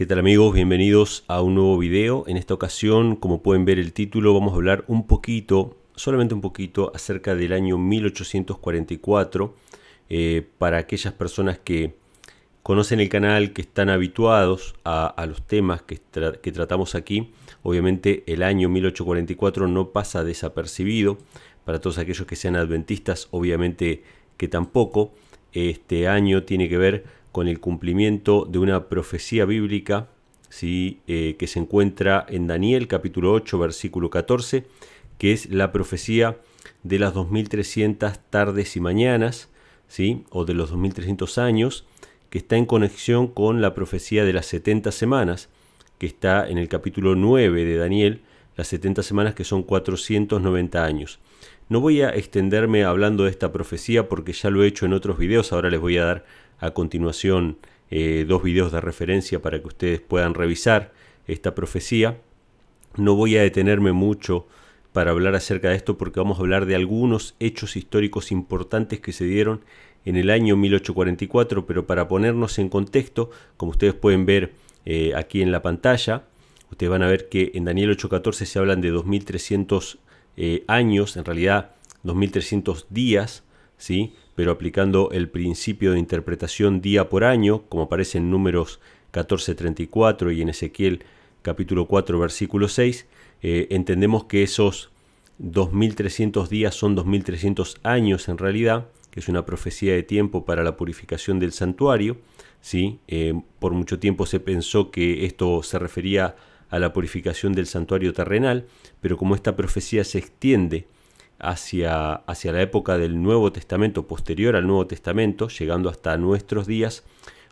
¿Qué tal amigos? Bienvenidos a un nuevo video. En esta ocasión, como pueden ver el título, vamos a hablar un poquito, solamente un poquito, acerca del año 1844. Eh, para aquellas personas que conocen el canal, que están habituados a, los temas que, que tratamos aquí, obviamente el año 1844 no pasa desapercibido. Para todos aquellos que sean adventistas, obviamente que tampoco. Este año tiene que ver con el cumplimiento de una profecía bíblica ¿sí? Eh, que se encuentra en Daniel capítulo 8 versículo 14, que es la profecía de las 2300 tardes y mañanas, ¿sí? o de los 2300 años, que está en conexión con la profecía de las 70 semanas, que está en el capítulo 9 de Daniel, las 70 semanas que son 490 años. No voy a extenderme hablando de esta profecía porque ya lo he hecho en otros videos, ahora les voy a dar a continuación eh, dos videos de referencia para que ustedes puedan revisar esta profecía. No voy a detenerme mucho para hablar acerca de esto porque vamos a hablar de algunos hechos históricos importantes que se dieron en el año 1844, pero para ponernos en contexto, como ustedes pueden ver eh, aquí en la pantalla, ustedes van a ver que en Daniel 8.14 se hablan de 2300 eh, años, en realidad 2300 días, ¿sí? pero aplicando el principio de interpretación día por año, como aparece en números 14.34 y en Ezequiel capítulo 4 versículo 6, eh, entendemos que esos 2.300 días son 2.300 años en realidad, que es una profecía de tiempo para la purificación del santuario. ¿sí? Eh, por mucho tiempo se pensó que esto se refería a la purificación del santuario terrenal, pero como esta profecía se extiende hacia, hacia la época del Nuevo Testamento, posterior al Nuevo Testamento, llegando hasta nuestros días,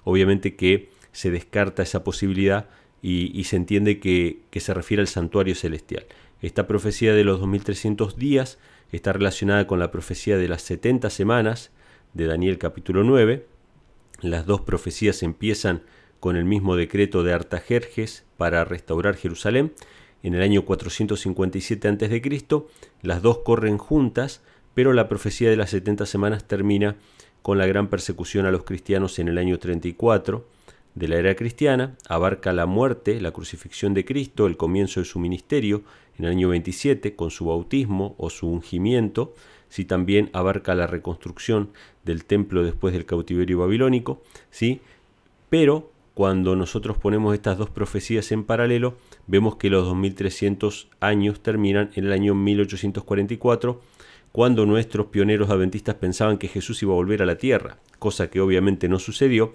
obviamente que se descarta esa posibilidad y, se entiende que, que se refiere al santuario celestial. Esta profecía de los 2300 días está relacionada con la profecía de las 70 semanas de Daniel capítulo 9. Las dos profecías empiezan con el mismo decreto de Artajerjes para restaurar Jerusalén en el año 457 a.C. Las dos corren juntas, pero la profecía de las 70 semanas termina con la gran persecución a los cristianos en el año 34 de la era cristiana, abarca la muerte, la crucifixión de Cristo, el comienzo de su ministerio en el año 27 con su bautismo o su ungimiento, si también abarca la reconstrucción del templo después del cautiverio babilónico, ¿sí? pero cuando nosotros ponemos estas dos profecías en paralelo, vemos que los 2300 años terminan en el año 1844, cuando nuestros pioneros adventistas pensaban que Jesús iba a volver a la tierra, cosa que obviamente no sucedió,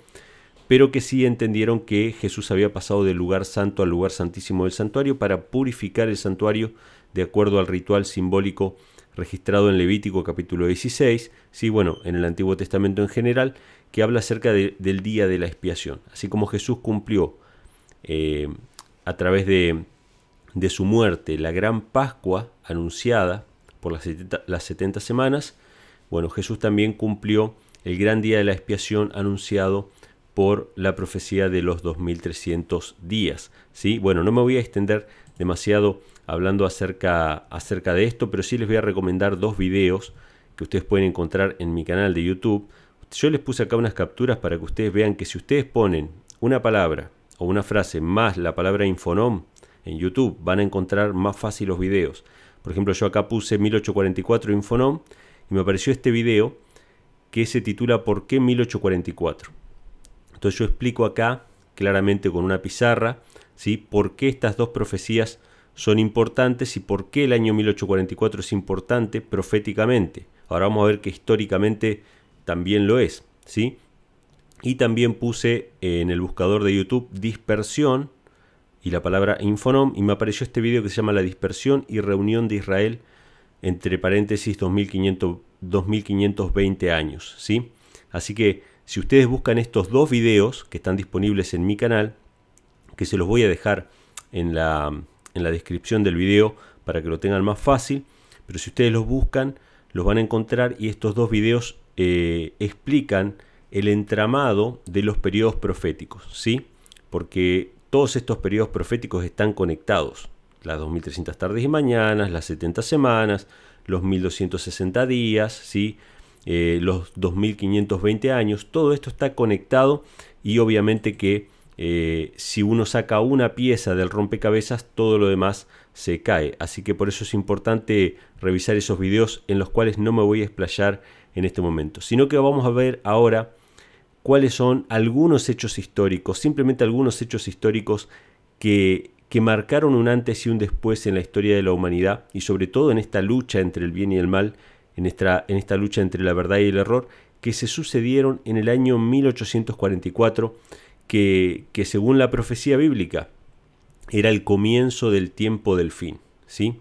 pero que sí entendieron que Jesús había pasado del lugar santo al lugar santísimo del santuario para purificar el santuario de acuerdo al ritual simbólico registrado en Levítico capítulo 16, sí, bueno, en el Antiguo Testamento en general, que habla acerca del día de la expiación. Así como Jesús cumplió eh, a través de, de su muerte, la gran Pascua anunciada por las 70, las 70 semanas, bueno, Jesús también cumplió el gran día de la expiación anunciado por la profecía de los 2300 días. ¿sí? Bueno, no me voy a extender demasiado hablando acerca, acerca de esto, pero sí les voy a recomendar dos videos que ustedes pueden encontrar en mi canal de YouTube. Yo les puse acá unas capturas para que ustedes vean que si ustedes ponen una palabra una frase más la palabra Infonom en YouTube, van a encontrar más fácil los videos. Por ejemplo, yo acá puse 1844 Infonom y me apareció este video que se titula ¿Por qué 1844? Entonces yo explico acá claramente con una pizarra, ¿sí? ¿Por qué estas dos profecías son importantes y por qué el año 1844 es importante proféticamente? Ahora vamos a ver que históricamente también lo es, ¿sí? Y también puse eh, en el buscador de YouTube dispersión y la palabra Infonom y me apareció este video que se llama La dispersión y reunión de Israel entre paréntesis 2520 años. ¿sí? Así que si ustedes buscan estos dos videos que están disponibles en mi canal, que se los voy a dejar en la, descripción del video para que lo tengan más fácil, pero si ustedes los buscan, los van a encontrar y estos dos videos eh, explican el entramado de los periodos proféticos, ¿sí? Porque todos estos periodos proféticos están conectados. Las 2300 tardes y mañanas, las 70 semanas, los 1260 días, ¿sí? Eh, los 2520 años, todo esto está conectado y obviamente que eh, si uno saca una pieza del rompecabezas, todo lo demás se cae. Así que por eso es importante revisar esos videos en los cuales no me voy a explayar en este momento, sino que vamos a ver ahora cuáles son algunos hechos históricos, simplemente algunos hechos históricos que, que marcaron un antes y un después en la historia de la humanidad y sobre todo en esta lucha entre el bien y el mal, en esta, en esta lucha entre la verdad y el error, que se sucedieron en el año 1844, que, que según la profecía bíblica era el comienzo del tiempo del fin. ¿sí?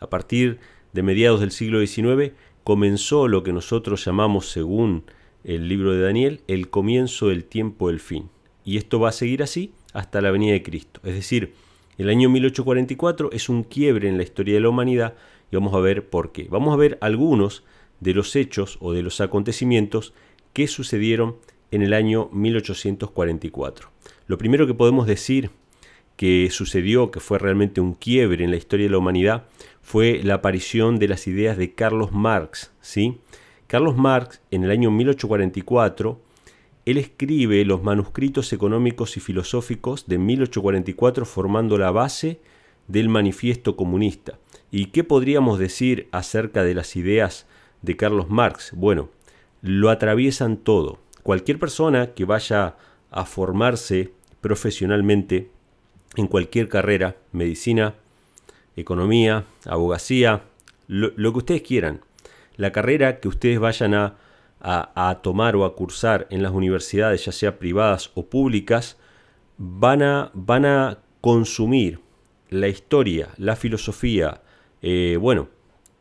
A partir de mediados del siglo XIX comenzó lo que nosotros llamamos, según el libro de Daniel, el comienzo, el tiempo, el fin. Y esto va a seguir así hasta la venida de Cristo. Es decir, el año 1844 es un quiebre en la historia de la humanidad y vamos a ver por qué. Vamos a ver algunos de los hechos o de los acontecimientos que sucedieron en el año 1844. Lo primero que podemos decir que sucedió, que fue realmente un quiebre en la historia de la humanidad, fue la aparición de las ideas de Carlos Marx, ¿sí? Carlos Marx, en el año 1844, él escribe los manuscritos económicos y filosóficos de 1844 formando la base del manifiesto comunista. ¿Y qué podríamos decir acerca de las ideas de Carlos Marx? Bueno, lo atraviesan todo. Cualquier persona que vaya a formarse profesionalmente en cualquier carrera, medicina, economía, abogacía, lo, que ustedes quieran, la carrera que ustedes vayan a, a, tomar o a cursar en las universidades, ya sea privadas o públicas, van a, van a consumir la historia, la filosofía, eh, bueno,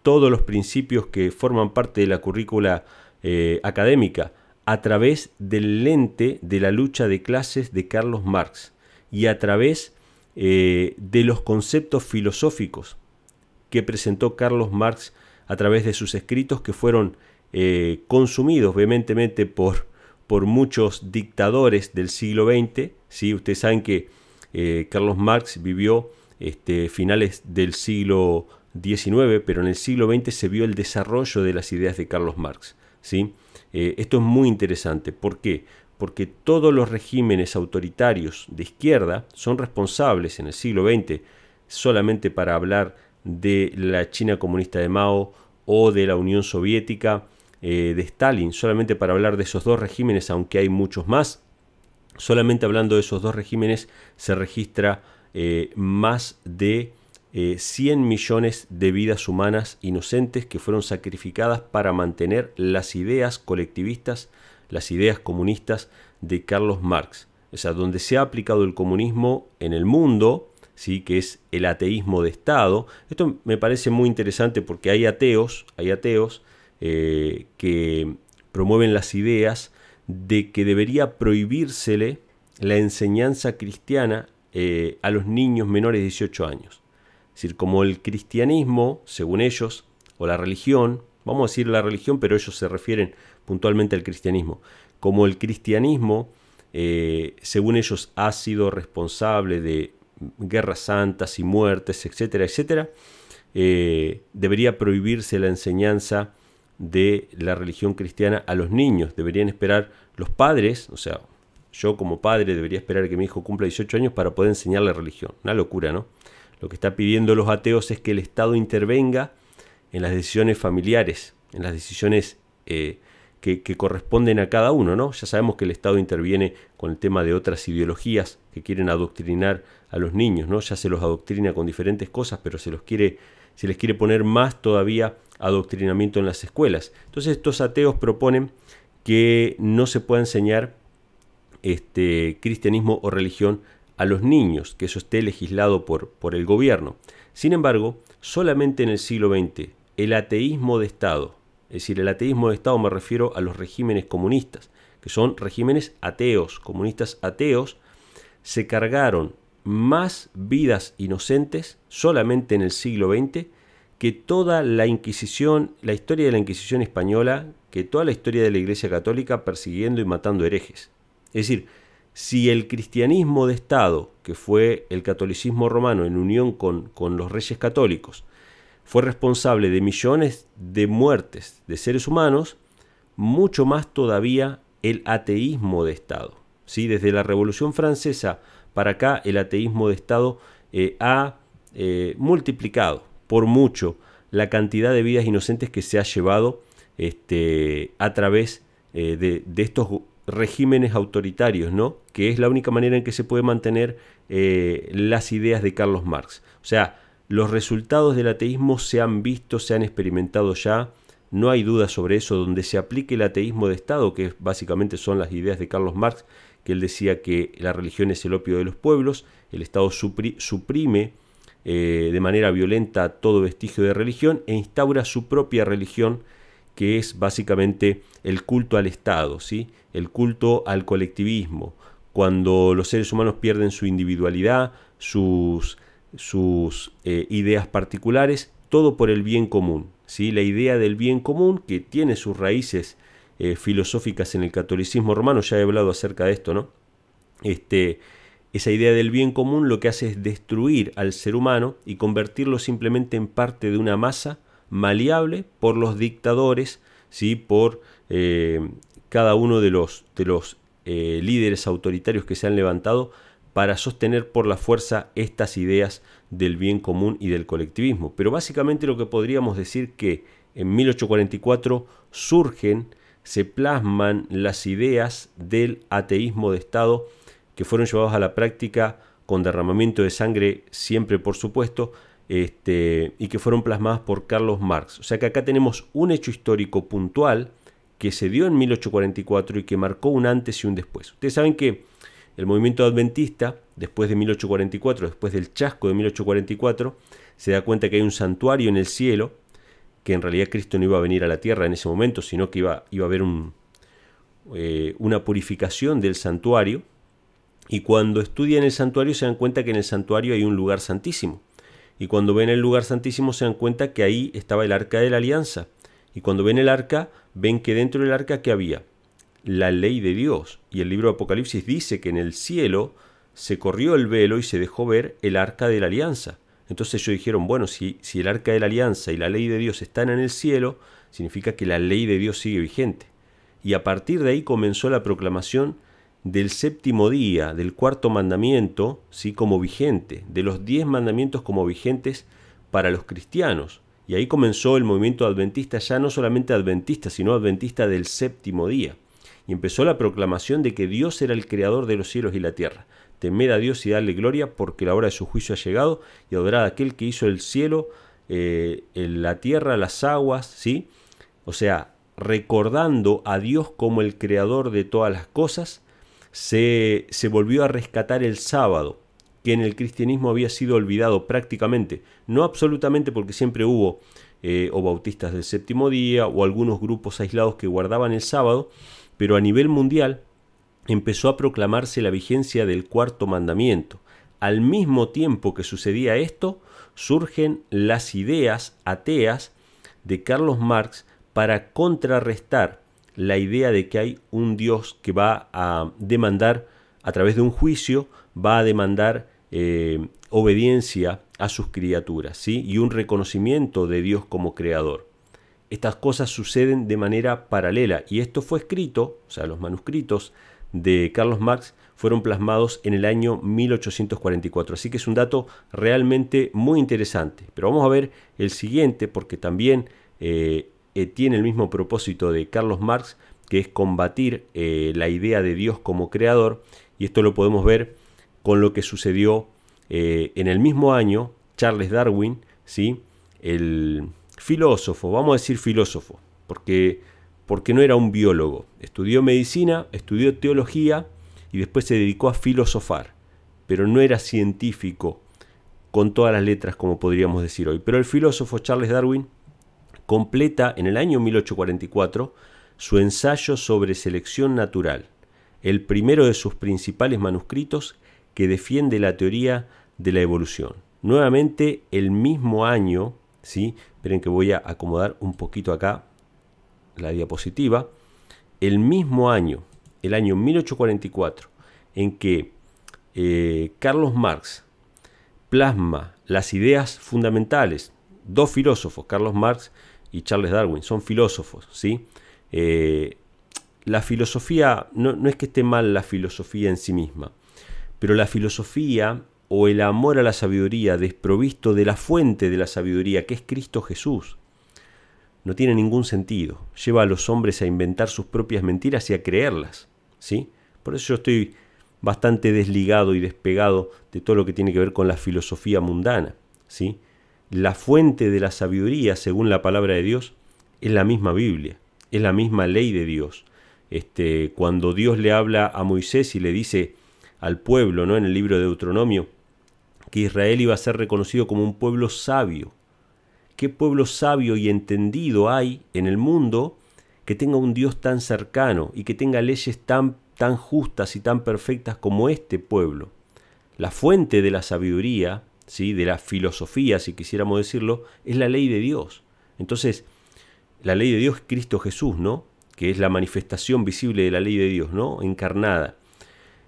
todos los principios que forman parte de la currícula eh, académica a través del lente de la lucha de clases de Carlos Marx y a través eh, de los conceptos filosóficos que presentó Carlos Marx a través de sus escritos que fueron eh, consumidos vehementemente por, por muchos dictadores del siglo XX. ¿sí? Ustedes saben que eh, Carlos Marx vivió este, finales del siglo XIX, pero en el siglo XX se vio el desarrollo de las ideas de Carlos Marx. Eh, esto es muy interesante. ¿Por qué? Porque todos los regímenes autoritarios de izquierda son responsables en el siglo XX, solamente para hablar de la China comunista de Mao o de la Unión Soviética, eh, de Stalin, solamente para hablar de esos dos regímenes, aunque hay muchos más, solamente hablando de esos dos regímenes se registra eh, más de 100 eh, millones de vidas humanas inocentes que fueron sacrificadas para mantener las ideas colectivistas, las ideas comunistas de Carlos Marx. O sea, donde se ha aplicado el comunismo en el mundo, que es el ateísmo de Estado. Esto me parece muy interesante porque hay ateos, hay ateos eh, que promueven las ideas de que debería prohibírsele la enseñanza cristiana eh, a los niños menores de 18 años. Es decir, como el cristianismo, según ellos, o la religión, vamos a decir la religión, pero ellos se refieren puntualmente al cristianismo, como el cristianismo, eh, según ellos, ha sido responsable de guerras santas y muertes, etcétera, etcétera, eh, debería prohibirse la enseñanza de la religión cristiana a los niños. Deberían esperar los padres, o sea, yo como padre debería esperar que mi hijo cumpla 18 años para poder enseñarle religión. Una locura, ¿no? Lo que está pidiendo los ateos es que el Estado intervenga en las decisiones familiares, en las decisiones eh, que, corresponden a cada uno, ¿no? Ya sabemos que el Estado interviene con el tema de otras ideologías que quieren adoctrinar a los niños, ¿no? Ya se los adoctrina con diferentes cosas, pero se los quiere, se les quiere poner más todavía adoctrinamiento en las escuelas. Entonces estos ateos proponen que no se pueda enseñar este, cristianismo o religión a los niños, que eso esté legislado por, por el gobierno. Sin embargo, solamente en el siglo XX el ateísmo de Estado, es decir, el ateísmo de Estado me refiero a los regímenes comunistas, que son regímenes ateos, comunistas ateos, se cargaron más vidas inocentes solamente en el siglo XX que toda la Inquisición, la historia de la Inquisición española, que toda la historia de la Iglesia Católica persiguiendo y matando herejes. Es decir, si el cristianismo de Estado, que fue el catolicismo romano en unión con, con los reyes católicos, fue responsable de millones de muertes de seres humanos, mucho más todavía el ateísmo de Estado. ¿sí? Desde la Revolución Francesa para acá el ateísmo de Estado eh, ha eh, multiplicado por mucho la cantidad de vidas inocentes que se ha llevado este, a través eh, de, estos regímenes autoritarios, ¿no? que es la única manera en que se puede mantener las ideas de Carlos Marx. O sea, los resultados del ateísmo se han visto, se han experimentado ya, no hay duda sobre eso, donde se aplique el ateísmo de Estado, que básicamente son las ideas de Carlos Marx, que él decía que la religión es el opio de los pueblos, el Estado suprime eh, de manera violenta todo vestigio de religión e instaura su propia religión, que es básicamente el culto al Estado, ¿sí? el culto al colectivismo, cuando los seres humanos pierden su individualidad, sus sus eh, ideas particulares, todo por el bien común. ¿sí? La idea del bien común que tiene sus raíces eh, filosóficas en el catolicismo romano, ya he hablado acerca de esto, ¿no? Este, esa idea del bien común lo que hace es destruir al ser humano y convertirlo simplemente en parte de una masa maleable por los dictadores, ¿sí? por eh, cada uno de los, de los líderes autoritarios que se han levantado para sostener por la fuerza estas ideas del bien común y del colectivismo. Pero básicamente lo que podríamos decir que en 1844 surgen, se plasman las ideas del ateísmo de Estado que fueron llevadas a la práctica con derramamiento de sangre siempre por supuesto este, y que fueron plasmadas por Carlos Marx. O sea que acá tenemos un hecho histórico puntual que se dio en 1844 y que marcó un antes y un después. Ustedes saben que el movimiento adventista, después de 1844, después del chasco de 1844, se da cuenta que hay un santuario en el cielo, que en realidad Cristo no iba a venir a la tierra en ese momento, sino que iba, a haber eh, una purificación del santuario. Y cuando estudian el santuario se dan cuenta que en el santuario hay un lugar santísimo. Y cuando ven el lugar santísimo se dan cuenta que ahí estaba el arca de la alianza. Y cuando ven el arca, ven que dentro del arca ¿qué había la ley de Dios. Y el libro de Apocalipsis dice que en el cielo se corrió el velo y se dejó ver el arca de la alianza. Entonces ellos dijeron, bueno, si, si el arca de la alianza y la ley de Dios están en el cielo, significa que la ley de Dios sigue vigente. Y a partir de ahí comenzó la proclamación del séptimo día, del cuarto mandamiento, sí como vigente, de los diez mandamientos como vigentes para los cristianos. Y ahí comenzó el movimiento adventista, ya no solamente adventista, sino adventista del séptimo día y empezó la proclamación de que Dios era el creador de los cielos y la tierra. Temer a Dios y darle gloria, porque la hora de su juicio ha llegado, y adorar a aquel que hizo el cielo, eh, la tierra, las aguas, ¿sí? O sea, recordando a Dios como el creador de todas las cosas, se, se volvió a rescatar el sábado, que en el cristianismo había sido olvidado prácticamente, no absolutamente porque siempre hubo eh, o bautistas del séptimo día o algunos grupos aislados que guardaban el sábado, pero a nivel mundial empezó a proclamarse la vigencia del cuarto mandamiento. Al mismo tiempo que sucedía esto, surgen las ideas ateas de Carlos Marx para contrarrestar la idea de que hay un Dios que va a demandar, a través de un juicio, va a demandar eh, obediencia a sus criaturas, ¿sí? y un reconocimiento de Dios como creador estas cosas suceden de manera paralela. Y esto fue escrito, o sea, los manuscritos de Carlos Marx fueron plasmados en el año 1844. Así que es un dato realmente muy interesante. Pero vamos a ver el siguiente porque también eh, eh, tiene el mismo propósito de Carlos Marx, que es combatir eh, la idea de Dios como creador. Y esto lo podemos ver con lo que sucedió en el mismo año, Charles Darwin, ¿sí? el filósofo, vamos a decir filósofo, porque, porque no era un biólogo. Estudió medicina, estudió teología y después se dedicó a filosofar, pero no era científico con todas las letras como podríamos decir hoy. Pero el filósofo Charles Darwin completa en el año 1844 su ensayo sobre selección natural, el primero de sus principales manuscritos que defiende la teoría de la evolución. Nuevamente, el mismo año, ¿sí? Esperen que voy a acomodar un poquito acá la diapositiva. El mismo año, el año 1844, en que eh, Carlos Marx plasma las ideas fundamentales, dos filósofos, Carlos Marx y Charles Darwin, son filósofos, ¿sí? Eh, la filosofía, no, no es que esté mal la filosofía en sí misma, pero la filosofía o el amor a la sabiduría desprovisto de la fuente de la sabiduría, que es Cristo Jesús, no tiene ningún sentido. Lleva a los hombres a inventar sus propias mentiras y a creerlas. ¿sí? Por eso yo estoy bastante desligado y despegado de todo lo que tiene que ver con la filosofía mundana. ¿sí? La fuente de la sabiduría, según la palabra de Dios, es la misma Biblia, es la misma ley de Dios. Este, cuando Dios le habla a Moisés y le dice al pueblo, ¿no? en el libro de Deuteronomio, que Israel iba a ser reconocido como un pueblo sabio. ¿Qué pueblo sabio y entendido hay en el mundo que tenga un Dios tan cercano y que tenga leyes tan, tan justas y tan perfectas como este pueblo? La fuente de la sabiduría, ¿sí? de la filosofía, si quisiéramos decirlo, es la ley de Dios. Entonces, la ley de Dios es Cristo Jesús, ¿no? Que es la manifestación visible de la ley de Dios, ¿no? Encarnada.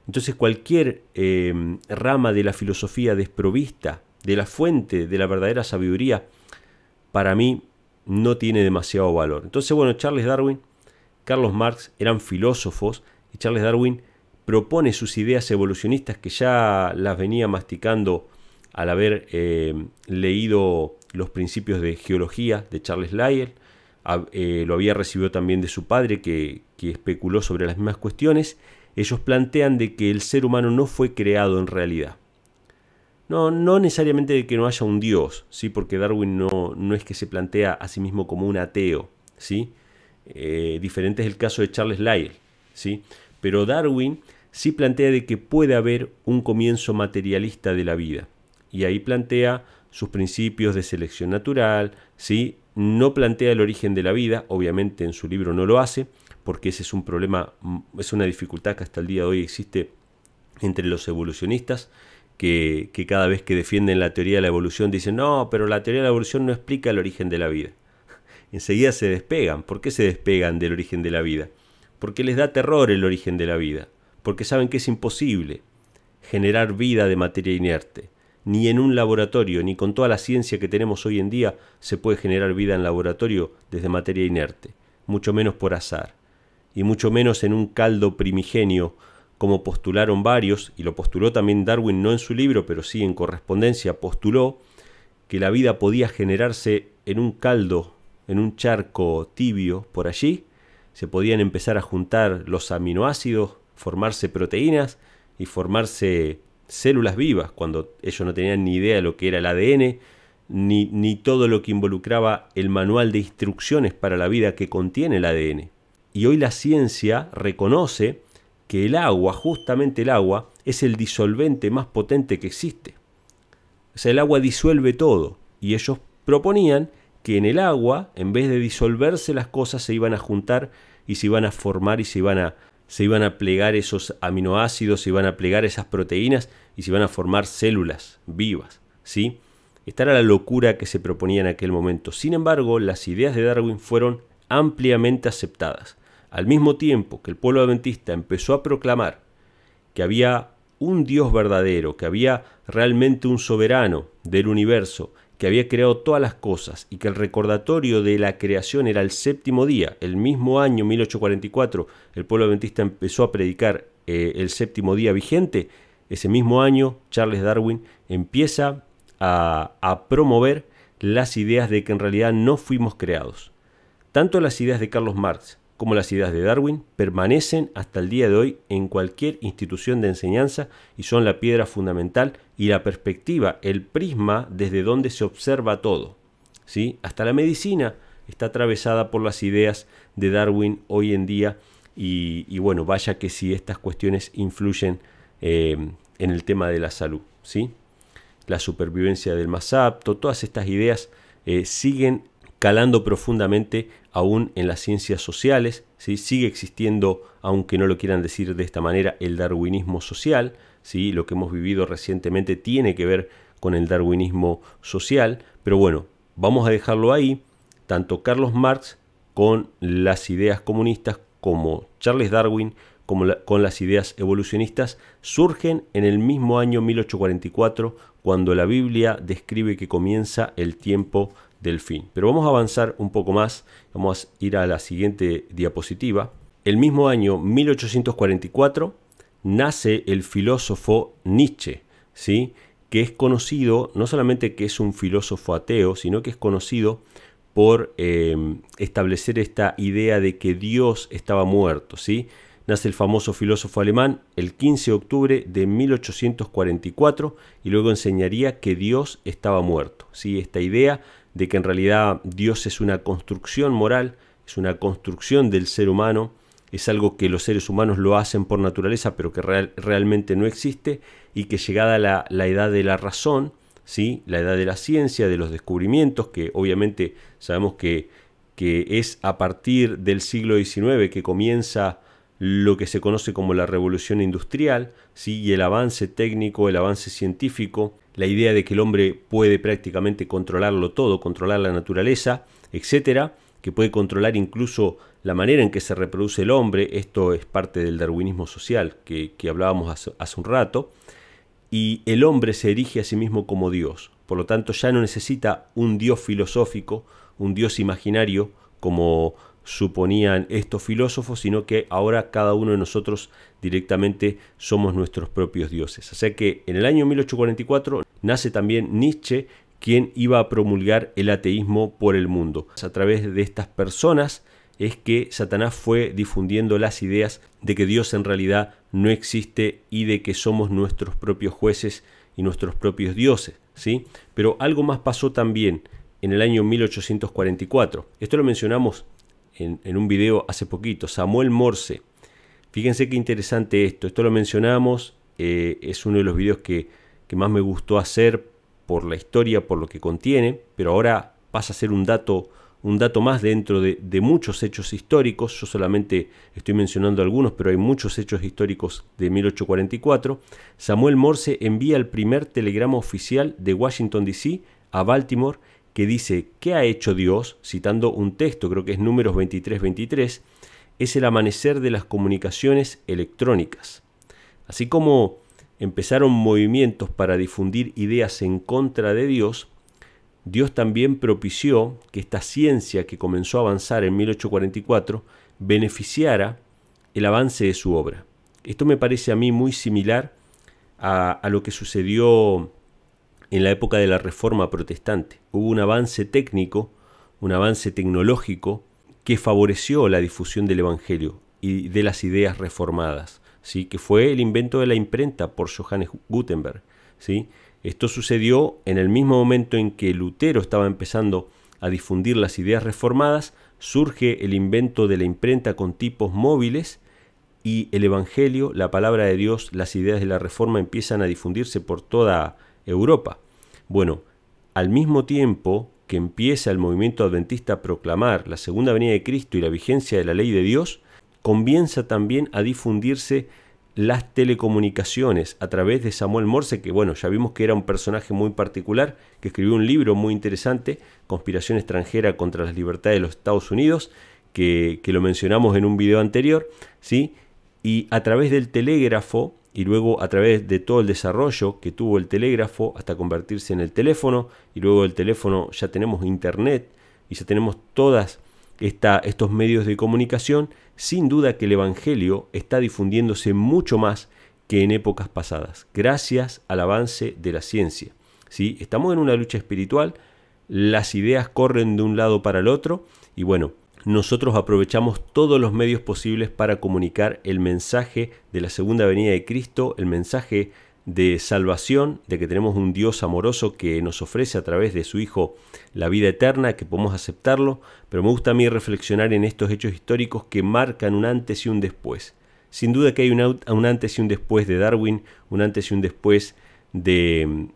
Entonces cualquier em, rama de la filosofía desprovista de la fuente de la verdadera sabiduría, para mí no tiene demasiado valor. Entonces, bueno, Charles Darwin, Carlos Marx eran filósofos y Charles Darwin propone sus ideas evolucionistas que ya las venía masticando al haber em, leído los principios de geología de Charles Lyell. Eh, lo había recibido también de su padre que, que especuló sobre las mismas cuestiones ellos plantean de que el ser humano no fue creado en realidad. No, no necesariamente de que no haya un Dios, ¿sí? porque Darwin no, no es que se plantea a sí mismo como un ateo. ¿sí? Eh, diferente es el caso de Charles Lyell. ¿sí? Pero Darwin sí plantea de que puede haber un comienzo materialista de la vida. Y ahí plantea sus principios de selección natural, ¿sí? no plantea el origen de la vida, obviamente en su libro no lo hace, porque ese es un problema, mm, es una dificultad que hasta el día de hoy existe entre los evolucionistas, que, que cada vez que defienden la teoría de la evolución dicen, no, pero la teoría de la evolución no explica el origen de la vida. Enseguida se despegan. ¿Por qué se despegan del origen de la vida? Porque les da terror el origen de la vida, porque saben que es imposible generar vida de materia inerte. Ni en un laboratorio, ni con toda la ciencia que tenemos hoy en día, se puede generar vida en laboratorio desde materia inerte, mucho menos por azar y mucho menos en un caldo primigenio, como postularon varios, y lo postuló también Darwin no en su libro, pero sí en correspondencia, postuló que la vida podía generarse en un caldo, en un charco tibio por allí, se podían empezar a juntar los aminoácidos, formarse proteínas y formarse células vivas, cuando ellos no tenían ni idea de lo que era el ADN, ni, ni todo lo que involucraba el manual de instrucciones para la vida que contiene el ADN y hoy la ciencia reconoce que el agua, justamente el agua, es el disolvente más potente que existe. O sea, el agua disuelve todo y ellos proponían que en el agua, en vez de disolverse las cosas, se iban a juntar y se iban a formar y se iban a, se iban a plegar esos aminoácidos, se iban a plegar esas proteínas y se iban a formar células vivas. ¿sí? Esta era la locura que se proponía en aquel momento. Sin embargo, las ideas de Darwin fueron ampliamente aceptadas. Al mismo tiempo que el pueblo adventista empezó a proclamar que había un Dios verdadero, que había realmente un soberano del universo, que había creado todas las cosas y que el recordatorio de la creación era el séptimo día, el mismo año 1844, el pueblo adventista empezó a predicar eh, el séptimo día vigente, ese mismo año Charles Darwin empieza a promover las ideas de que en realidad no fuimos creados. Tanto las ideas de Carlos Marx como las ideas de Darwin, permanecen hasta el día de hoy en cualquier institución de enseñanza y son la piedra fundamental y la perspectiva, el prisma desde donde se observa todo. ¿sí? Hasta la medicina está atravesada por las ideas de Darwin hoy en día y, bueno, vaya que si estas cuestiones influyen eh, en el tema de la salud. ¿sí? La supervivencia del más apto, todas estas ideas eh, siguen calando profundamente aún en las ciencias sociales, ¿sí? sigue existiendo, aunque no lo quieran decir de esta manera, el darwinismo social, ¿sí? lo que hemos vivido recientemente tiene que ver con el darwinismo social, pero bueno, vamos a dejarlo ahí, tanto Carlos Marx con las ideas comunistas como Charles Darwin como con las ideas evolucionistas surgen en el mismo año 1844 cuando la Biblia describe que comienza el tiempo fin. Pero vamos a avanzar un poco más, vamos a ir a la siguiente diapositiva. El mismo año 1844 nace el filósofo Nietzsche, ¿sí? que es conocido, no solamente que es un filósofo ateo, sino que es conocido por em, establecer esta idea de que Dios estaba muerto. ¿sí? Nace el famoso filósofo alemán el 15 de octubre de 1844 y luego enseñaría que Dios estaba muerto. ¿sí? Esta idea de que en realidad Dios es una construcción moral, es una construcción del ser humano, es algo que los seres humanos lo hacen por naturaleza, pero que realmente no existe, y que llegada la, edad de la razón, ¿sí? la edad de la ciencia, de los descubrimientos, que obviamente sabemos que, que es a partir del siglo XIX que comienza lo que se conoce como la revolución industrial, ¿sí? y el avance técnico, el avance científico, la idea de que el hombre puede prácticamente controlarlo todo, controlar la naturaleza, etcétera, que puede controlar incluso la manera en que se reproduce el hombre, esto es parte del darwinismo social que, hablábamos hace un rato, y el hombre se erige a sí mismo como Dios, por lo tanto ya no necesita un Dios filosófico, un Dios imaginario, como suponían estos filósofos, sino que ahora cada uno de nosotros directamente somos nuestros propios dioses. O sea que en el año 1844 nace también Nietzsche, quien iba a promulgar el ateísmo por el mundo. A través de estas personas es que Satanás fue difundiendo las ideas de que Dios en realidad no existe y de que somos nuestros propios jueces y nuestros propios dioses, ¿sí? Pero algo más pasó también en el año 1844. Esto lo mencionamos en, un video hace poquito, Samuel Morse. Fíjense qué interesante esto, esto lo mencionamos, eh, es uno de los videos que, más me gustó hacer por la historia, por lo que contiene, pero ahora pasa a ser un dato, un dato más dentro de, muchos hechos históricos. Yo solamente estoy mencionando algunos, pero hay muchos hechos históricos de 1844. Samuel Morse envía el primer telegrama oficial de Washington, D.C. a Baltimore que dice, ¿qué ha hecho Dios? Citando un texto, creo que es números 23, 23, es el amanecer de las comunicaciones electrónicas. Así como empezaron movimientos para difundir ideas en contra de Dios, Dios también propició que esta ciencia que comenzó a avanzar en 1844 beneficiara el avance de su obra. Esto me parece a mí muy similar a, a lo que sucedió en la época de la Reforma Protestante. Hubo un avance técnico, un avance tecnológico que favoreció la difusión del Evangelio y de las ideas reformadas, ¿sí? que fue el invento de la imprenta por Johannes Gutenberg. ¿sí? Esto sucedió en el mismo momento en que Lutero estaba empezando a difundir las ideas reformadas, surge el invento de la imprenta con tipos móviles y el Evangelio, la palabra de Dios, las ideas de la Reforma empiezan a difundirse por toda Europa. Bueno, al mismo tiempo que empieza el movimiento adventista a proclamar la segunda venida de Cristo y la vigencia de la ley de Dios, comienza también a difundirse las telecomunicaciones a través de Samuel Morse, que bueno, ya vimos que era un personaje muy particular, que escribió un libro muy interesante, Conspiración extranjera contra las libertades de los Estados Unidos, que, que lo mencionamos en un video anterior, ¿sí? Y a través del telégrafo y luego a través de todo el desarrollo que tuvo el telégrafo hasta convertirse en el teléfono y luego el teléfono ya tenemos internet y ya tenemos todas estos medios de comunicación, sin duda que el Evangelio está difundiéndose mucho más que en épocas pasadas, gracias al avance de la ciencia. Estamos en una lucha espiritual, las ideas corren de un lado para el otro y bueno, nosotros aprovechamos todos los medios posibles para comunicar el mensaje de la segunda venida de Cristo, el mensaje de salvación, de que tenemos un Dios amoroso que nos ofrece a través de su Hijo la vida eterna, que podemos aceptarlo, pero me gusta a mí reflexionar en estos hechos históricos que marcan un antes y un después. Sin duda que hay un, antes y un después de Darwin, un antes y un después de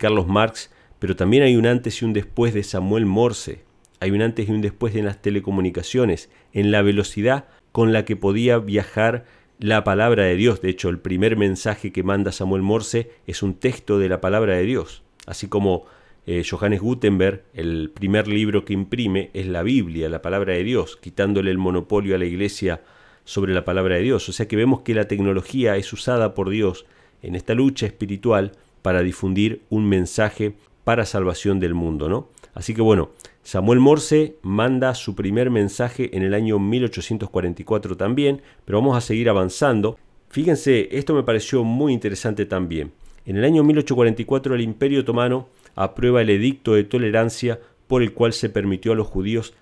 Carlos Marx, pero también hay un antes y un después de Samuel Morse, hay un antes y un después en las telecomunicaciones, en la velocidad con la que podía viajar la palabra de Dios. De hecho, el primer mensaje que manda Samuel Morse es un texto de la palabra de Dios. Así como eh, Johannes Gutenberg, el primer libro que imprime es la Biblia, la palabra de Dios, quitándole el monopolio a la iglesia sobre la palabra de Dios. O sea que vemos que la tecnología es usada por Dios en esta lucha espiritual para difundir un mensaje para salvación del mundo, ¿no? Así que bueno, Samuel Morse manda su primer mensaje en el año 1844 también, pero vamos a seguir avanzando. Fíjense, esto me pareció muy interesante también. En el año 1844 el Imperio Otomano aprueba el edicto de tolerancia por el cual se permitió a los judíos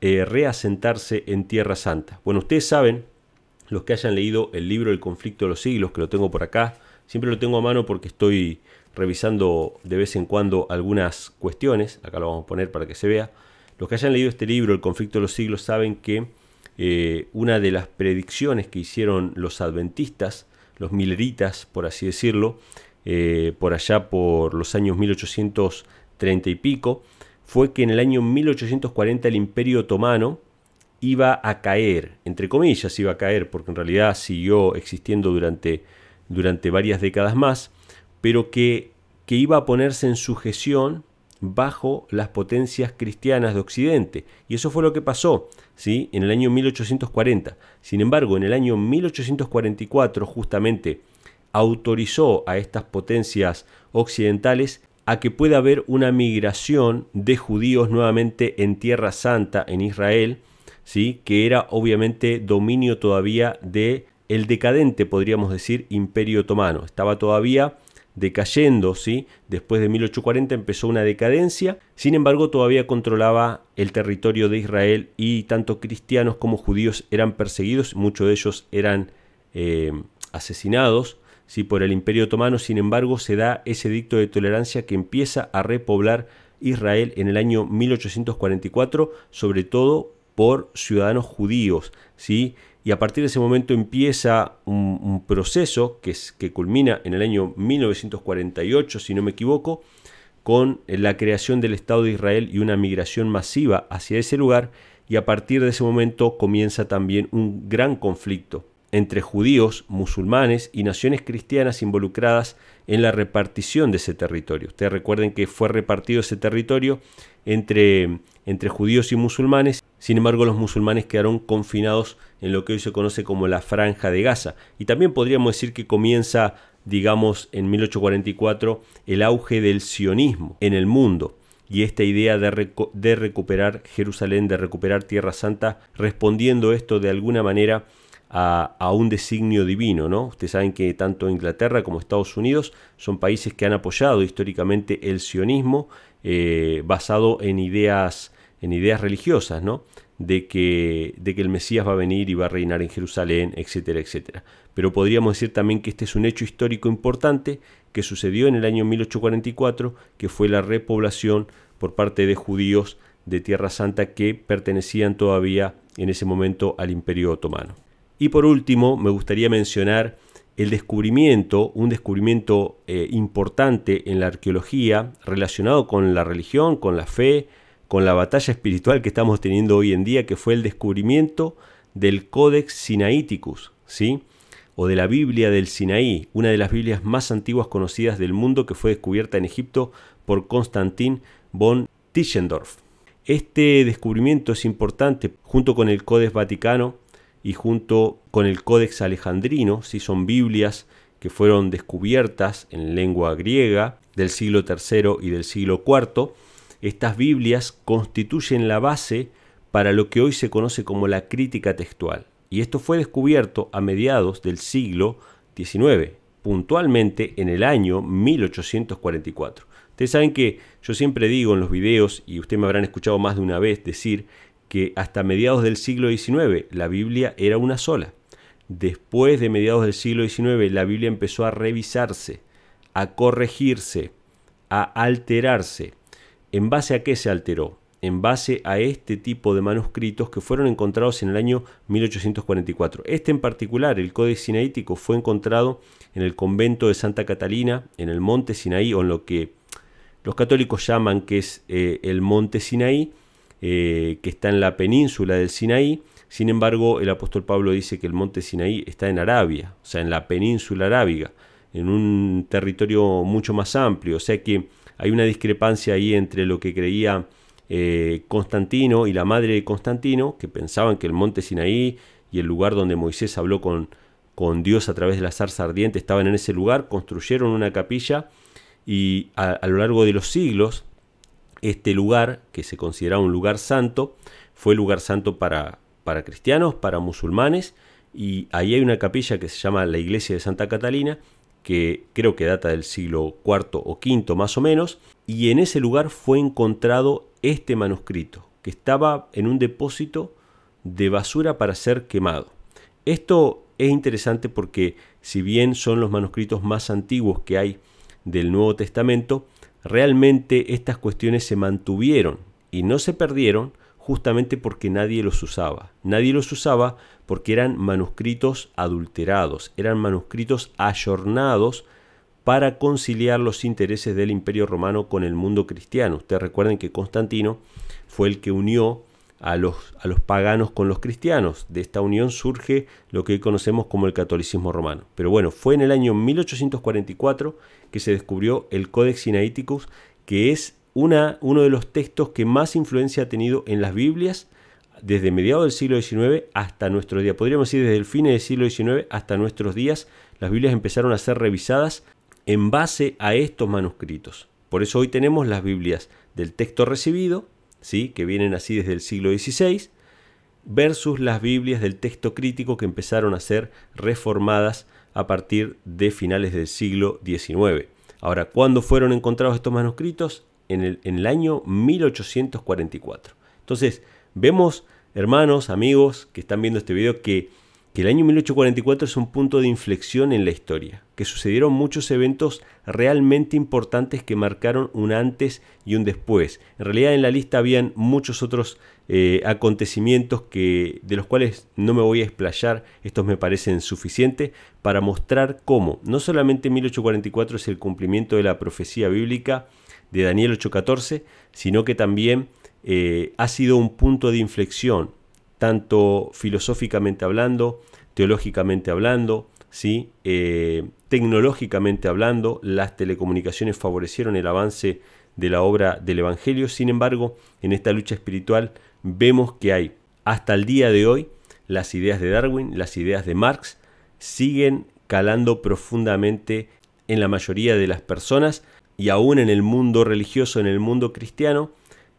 eh, reasentarse en Tierra Santa. Bueno, ustedes saben, los que hayan leído el libro El conflicto de los siglos, que lo tengo por acá, siempre lo tengo a mano porque estoy revisando de vez en cuando algunas cuestiones, acá lo vamos a poner para que se vea, los que hayan leído este libro, El conflicto de los siglos, saben que eh, una de las predicciones que hicieron los adventistas, los mileritas, por así decirlo, eh, por allá por los años 1830 y pico, fue que en el año 1840 el imperio otomano iba a caer, entre comillas iba a caer, porque en realidad siguió existiendo durante, durante varias décadas más, pero que, iba a ponerse en sujeción bajo las potencias cristianas de Occidente. Y eso fue lo que pasó ¿sí? en el año 1840. Sin embargo, en el año 1844 justamente autorizó a estas potencias occidentales a que pueda haber una migración de judíos nuevamente en Tierra Santa, en Israel, ¿sí? que era obviamente dominio todavía de el decadente, podríamos decir, imperio otomano. Estaba todavía decayendo, ¿sí? Después de 1840 empezó una decadencia, sin embargo todavía controlaba el territorio de Israel y tanto cristianos como judíos eran perseguidos, muchos de ellos eran eh, asesinados, Por el imperio otomano, sin embargo se da ese dicto de tolerancia que empieza a repoblar Israel en el año 1844, sobre todo por ciudadanos judíos, ¿sí? y a partir de ese momento empieza un, proceso que, que culmina en el año 1948, si no me equivoco, con la creación del Estado de Israel y una migración masiva hacia ese lugar, y a partir de ese momento comienza también un gran conflicto entre judíos, musulmanes y naciones cristianas involucradas en la repartición de ese territorio. Ustedes recuerden que fue repartido ese territorio entre judíos y musulmanes sin embargo, los musulmanes quedaron confinados en lo que hoy se conoce como la Franja de Gaza. Y también podríamos decir que comienza, digamos, en 1844 el auge del sionismo en el mundo. Y esta idea de, recuperar Jerusalén, de recuperar Tierra Santa, respondiendo esto de alguna manera a, un designio divino, ¿no? Ustedes saben que tanto Inglaterra como Estados Unidos son países que han apoyado históricamente el sionismo eh, basado en ideas en ideas religiosas, ¿no? De que, de que el Mesías va a venir y va a reinar en Jerusalén, etcétera, etcétera. Pero podríamos decir también que este es un hecho histórico importante que sucedió en el año 1844, que fue la repoblación por parte de judíos de Tierra Santa que pertenecían todavía en ese momento al Imperio Otomano. Y por último, me gustaría mencionar el descubrimiento, un descubrimiento eh, importante en la arqueología relacionado con la religión, con la fe, con la batalla espiritual que estamos teniendo hoy en día, que fue el descubrimiento del Codex Sinaiticus, ¿sí? o de la Biblia del Sinaí, una de las Biblias más antiguas conocidas del mundo que fue descubierta en Egipto por Constantin von Tischendorf. Este descubrimiento es importante junto con el Codex Vaticano y junto con el Codex Alejandrino, si son Biblias que fueron descubiertas en lengua griega del siglo III y del siglo IV, estas Biblias constituyen la base para lo que hoy se conoce como la crítica textual, y esto fue descubierto a mediados del siglo XIX, puntualmente en el año 1844. Ustedes saben que yo siempre digo en los videos, y ustedes me habrán escuchado más de una vez decir, que hasta mediados del siglo XIX la Biblia era una sola. Después de mediados del siglo XIX la Biblia empezó a revisarse, a corregirse, a alterarse ¿En base a qué se alteró? En base a este tipo de manuscritos que fueron encontrados en el año 1844. Este en particular, el Códice Sinaítico, fue encontrado en el convento de Santa Catalina, en el monte Sinaí, o en lo que los católicos llaman que es eh, el monte Sinaí, eh, que está en la península del Sinaí. Sin embargo, el apóstol Pablo dice que el monte Sinaí está en Arabia, o sea, en la península arábiga, en un territorio mucho más amplio. O sea que hay una discrepancia ahí entre lo que creía eh, Constantino y la madre de Constantino, que pensaban que el monte Sinaí y el lugar donde Moisés habló con, con Dios a través de la zarza ardiente estaban en ese lugar, construyeron una capilla y a, lo largo de los siglos este lugar, que se consideraba un lugar santo, fue lugar santo para, para cristianos, para musulmanes, y ahí hay una capilla que se llama la iglesia de Santa Catalina, que creo que data del siglo IV o V más o menos, y en ese lugar fue encontrado este manuscrito, que estaba en un depósito de basura para ser quemado. Esto es interesante porque si bien son los manuscritos más antiguos que hay del Nuevo Testamento, realmente estas cuestiones se mantuvieron y no se perdieron justamente porque nadie los usaba. Nadie los usaba porque eran manuscritos adulterados, eran manuscritos ayornados para conciliar los intereses del imperio romano con el mundo cristiano. Ustedes recuerden que Constantino fue el que unió a los, paganos con los cristianos. De esta unión surge lo que hoy conocemos como el catolicismo romano. Pero bueno, fue en el año 1844 que se descubrió el Codex Sinaiticus, que es uno de los textos que más influencia ha tenido en las Biblias desde mediados del siglo XIX hasta nuestros días. Podríamos decir desde el fin del siglo XIX hasta nuestros días, las Biblias empezaron a ser revisadas en base a estos manuscritos. Por eso hoy tenemos las Biblias del texto recibido, ¿sí? que vienen así desde el siglo XVI, versus las Biblias del texto crítico que empezaron a ser reformadas a partir de finales del siglo XIX. Ahora, ¿cuándo fueron encontrados estos manuscritos? En el, en el año 1844. Entonces, Vemos, hermanos, amigos que están viendo este video, que, el año 1844 es un punto de inflexión en la historia, que sucedieron muchos eventos realmente importantes que marcaron un antes y un después. En realidad en la lista habían muchos otros eh, acontecimientos que, de los cuales no me voy a explayar, estos me parecen suficientes para mostrar cómo no solamente 1844 es el cumplimiento de la profecía bíblica de Daniel 8:14, sino que también eh, ha sido un punto de inflexión, tanto filosóficamente hablando, teológicamente hablando, ¿sí? Eh, tecnológicamente hablando, las telecomunicaciones favorecieron el avance de la obra del Evangelio. Sin embargo, en esta lucha espiritual vemos que hay, hasta el día de hoy, las ideas de Darwin, las ideas de Marx, siguen calando profundamente en la mayoría de las personas y aún en el mundo religioso, en el mundo cristiano,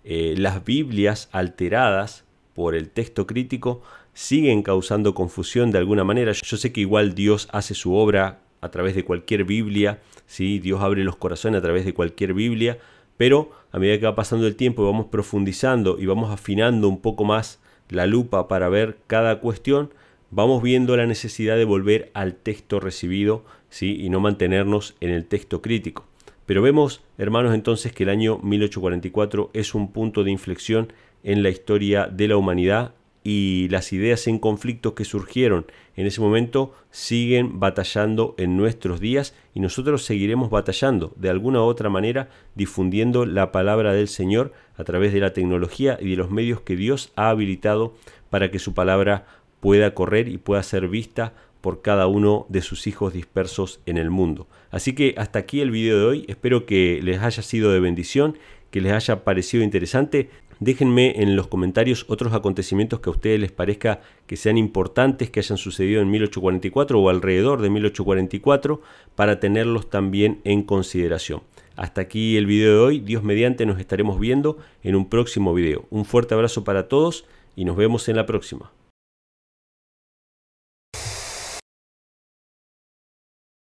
eh, las Biblias alteradas por el texto crítico siguen causando confusión de alguna manera. Yo sé que igual Dios hace su obra a través de cualquier Biblia, Dios abre los corazones a través de cualquier Biblia, pero a medida que va pasando el tiempo y vamos profundizando y vamos afinando un poco más la lupa para ver cada cuestión, vamos viendo la necesidad de volver al texto recibido ¿sí? y no mantenernos en el texto crítico. Pero vemos, hermanos, entonces que el año 1844 es un punto de inflexión en la historia de la humanidad y las ideas en conflicto que surgieron en ese momento siguen batallando en nuestros días y nosotros seguiremos batallando de alguna u otra manera difundiendo la palabra del Señor a través de la tecnología y de los medios que Dios ha habilitado para que su palabra pueda correr y pueda ser vista por cada uno de sus hijos dispersos en el mundo. Así que hasta aquí el video de hoy, espero que les haya sido de bendición, que les haya parecido interesante. Déjenme en los comentarios otros acontecimientos que a ustedes les parezca que sean importantes, que hayan sucedido en 1844 o alrededor de 1844, para tenerlos también en consideración. Hasta aquí el video de hoy, Dios mediante nos estaremos viendo en un próximo video. Un fuerte abrazo para todos y nos vemos en la próxima.